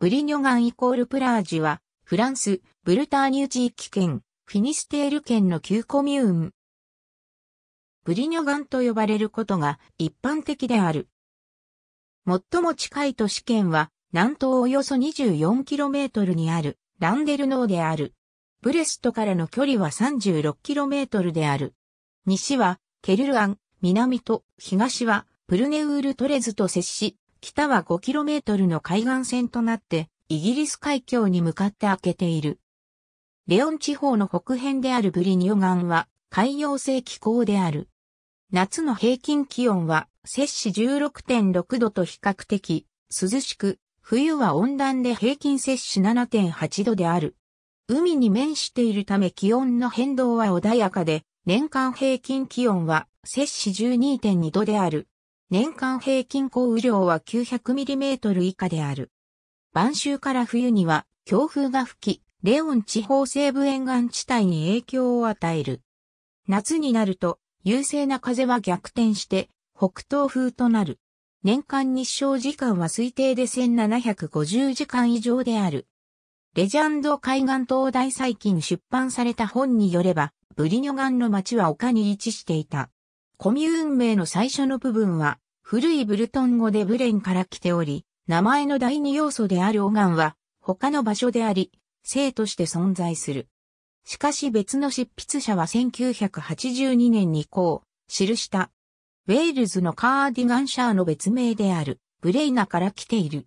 ブリニョガンイコールプラージュは、フランス、ブルターニュ地域圏、フィニステール圏の旧コミューン。ブリニョガンと呼ばれることが一般的である。最も近い都市圏は、南東およそ 24km にある、ランデルノーである。ブレストからの距離は 36km である。西は、ケルルアン、南と東は、プルネウールトレズと接し、北は 5km の海岸線となって、イギリス海峡に向かって開けている。レオン地方の北辺であるブリニュー。岩は海洋性気候である。夏の平均気温は摂氏16.6度と比較的涼しく、冬は温暖で平均摂氏7.8度である。海に面しているため気温の変動は穏やかで、年間平均気温は摂氏12.2度である。年間平均降雨量は 900mm 以下である。晩秋から冬には強風が吹き、レオン地方西部沿岸地帯に影響を与える。夏になると優勢な風は逆転して北東風となる。年間日照時間は推定で1750時間以上である。レジャンド海岸灯台最近出版された本によれば、ブリニョガンの町は丘に位置していた。コミュ運命の最初の部分は、古いブルトン語でブレンから来ており、名前の第二要素であるオガンは他の場所であり、生として存在する。しかし別の執筆者は1982年にこう、記した。ウェールズのカーディガンシャーの別名である、ブレイナから来ている。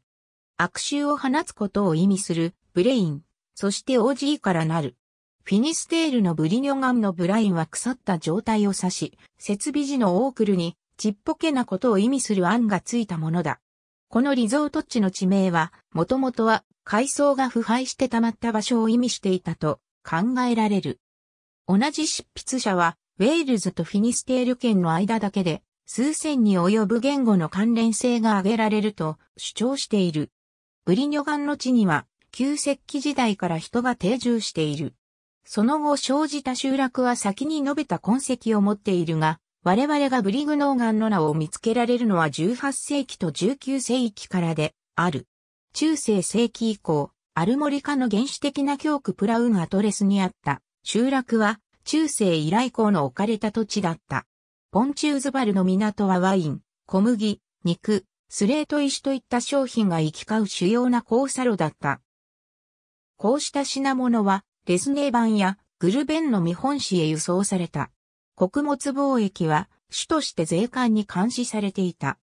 悪臭を放つことを意味する、ブレイン、そしてオジーからなる。フィニステールのブリニョガンのブラインは腐った状態を指し、設備時のオークルにちっぽけなことを意味する案がついたものだ。このリゾート地の地名は、もともとは海藻が腐敗して溜まった場所を意味していたと考えられる。同じ執筆者は、ウェールズとフィニステール県の間だけで、数千に及ぶ言語の関連性が挙げられると主張している。ブリニョガンの地には、旧石器時代から人が定住している。その後生じた集落は先に述べた痕跡を持っているが、我々がブリグノーガンの名を見つけられるのは18世紀と19世紀からである。中世世紀以降、アルモリカの原始的な教区プラウアトレスにあった集落は中世以来降の置かれた土地だった。ポンチューズバルの港はワイン、小麦、肉、スレート石といった商品が行き交う主要な交差路だった。こうした品物はレスネー版やグルベンの見本市へ輸送された。穀物貿易は主として税関に監視されていた。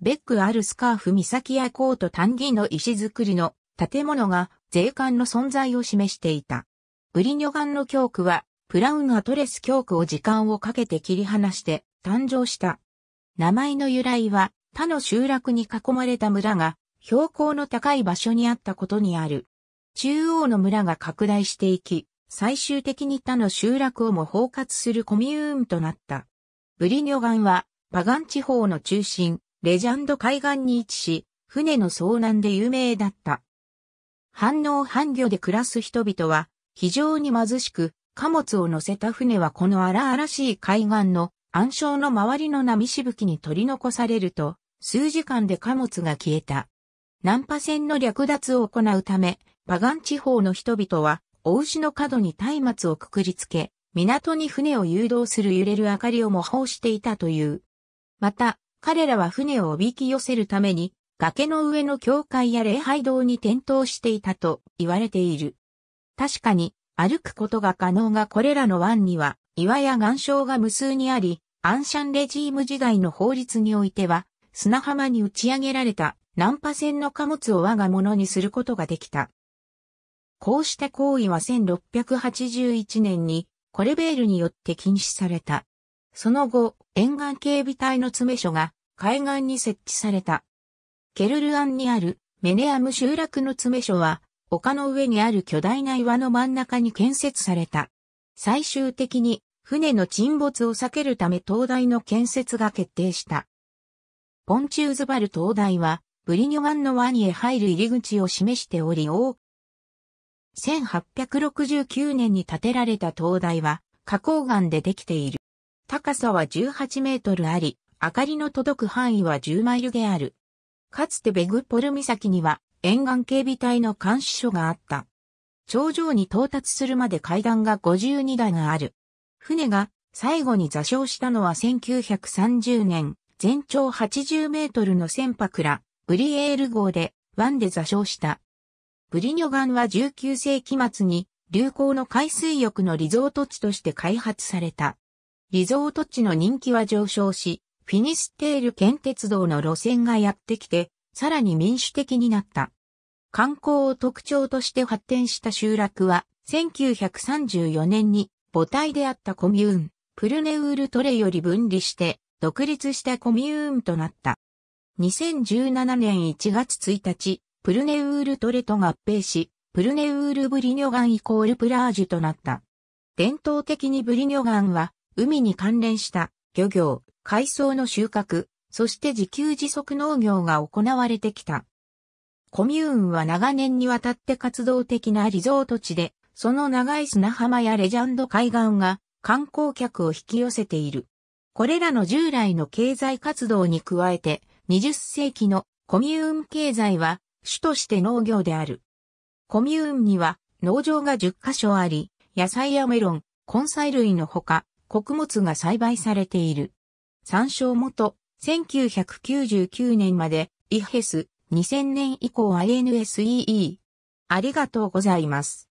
ベックあるスカーフ岬やコート丹義の石造りの建物が税関の存在を示していた。ブリニョガンの教区はプラウン・アトレス教区を時間をかけて切り離して誕生した。名前の由来は他の集落に囲まれた村が標高の高い場所にあったことにある。中央の村が拡大していき、最終的に他の集落をも包括するコミューンとなった。ブリニョガンは、パガン地方の中心、レジャンド海岸に位置し、船の遭難で有名だった。反応反魚で暮らす人々は、非常に貧しく、貨物を乗せた船はこの荒々しい海岸の暗礁の周りの波しぶきに取り残されると、数時間で貨物が消えた。南波船の略奪を行うため、パガン地方の人々はお牛の角に松明をくくりつけ、港に船を誘導する揺れる明かりを模倣していたという。また、彼らは船をおびき寄せるために、崖の上の教会や礼拝堂に転倒していたと言われている。確かに、歩くことが可能がこれらの湾には、岩や岩礁が無数にあり、アンシャンレジーム時代の法律においては、砂浜に打ち上げられたナンパ船の貨物を我が物にすることができた。こうした行為は1681年にコレベールによって禁止された。その後、沿岸警備隊の詰め所が海岸に設置された。ケルルアンにあるメネアム集落の詰め所は、丘の上にある巨大な岩の真ん中に建設された。最終的に船の沈没を避けるため灯台の建設が決定した。ポンチューズバル灯台は、ブリニョ湾の湾へ入る入り口を示しており多1869年に建てられた灯台は、花崗岩でできている。高さは18メートルあり、明かりの届く範囲は10マイルである。かつてベグポル岬には沿岸警備隊の監視所があった。頂上に到達するまで階段が52段がある。船が最後に座礁したのは1930年、全長80メートルの船舶ら、ブリエール号で湾で座礁したブリニョガンは19世紀末に流行の海水浴のリゾート地として開発された。リゾート地の人気は上昇し、フィニステール県鉄道の路線がやってきて、さらに民主的になった。観光を特徴として発展した集落は、1934年に母体であったコミューン、プルネウールトレより分離して、独立したコミューンとなった。2017年1月1日、プルネウールトレと合併し、プルネウールブリニョガンイコールプラージュとなった。伝統的にブリニョガンは、海に関連した漁業、海藻の収穫、そして自給自足農業が行われてきた。コミューンは長年にわたって活動的なリゾート地で、その長い砂浜やレジャンド海岸が観光客を引き寄せている。これらの従来の経済活動に加えて、20世紀のコミューン経済は主として農業である。コミューンには農場が10カ所あり、野菜やメロン、根菜類のほか、穀物が栽培されている。参照元、1999年まで、イヘス、2000年以降 i n s e e ありがとうございます。